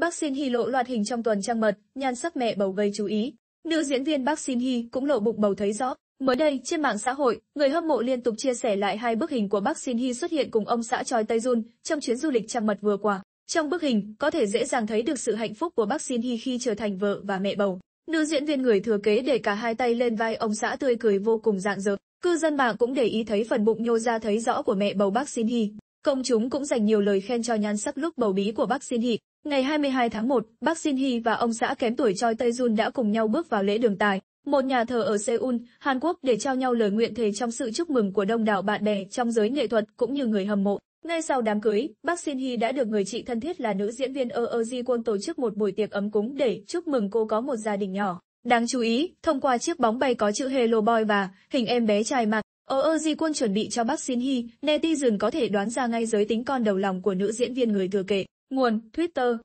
Bác Xin Hy lộ loạt hình trong tuần trăng mật, nhan sắc mẹ bầu gây chú ý. Nữ diễn viên Bác Xin Hy cũng lộ bụng bầu thấy rõ. Mới đây, trên mạng xã hội, người hâm mộ liên tục chia sẻ lại hai bức hình của Bác Xin Hy xuất hiện cùng ông xã Choi Tây Jun trong chuyến du lịch trăng mật vừa qua. Trong bức hình, có thể dễ dàng thấy được sự hạnh phúc của Bác Xin Hy khi trở thành vợ và mẹ bầu. Nữ diễn viên người thừa kế để cả hai tay lên vai ông xã tươi cười vô cùng rạng rỡ. Cư dân mạng cũng để ý thấy phần bụng nhô ra thấy rõ của mẹ bầu Bác Xin Hy. Công chúng cũng dành nhiều lời khen cho nhan sắc lúc bầu bí của Bác Xin Hy. Ngày 22 tháng 1, bác Shin Hee và ông xã kém tuổi Choi Tae Jun đã cùng nhau bước vào lễ đường tài, một nhà thờ ở Seoul, Hàn Quốc để trao nhau lời nguyện thề trong sự chúc mừng của đông đảo bạn bè trong giới nghệ thuật cũng như người hâm mộ. Ngay sau đám cưới, bác Shin Hee đã được người chị thân thiết là nữ diễn viên Eo Ji Kwon tổ chức một buổi tiệc ấm cúng để chúc mừng cô có một gia đình nhỏ. Đáng chú ý, thông qua chiếc bóng bay có chữ Hello Boy và hình em bé trai mặt, Eo Ji Kwon chuẩn bị cho bác Shin Hee, netizen có thể đoán ra ngay giới tính con đầu lòng của nữ diễn viên người thừa kế. Nguồn Twitter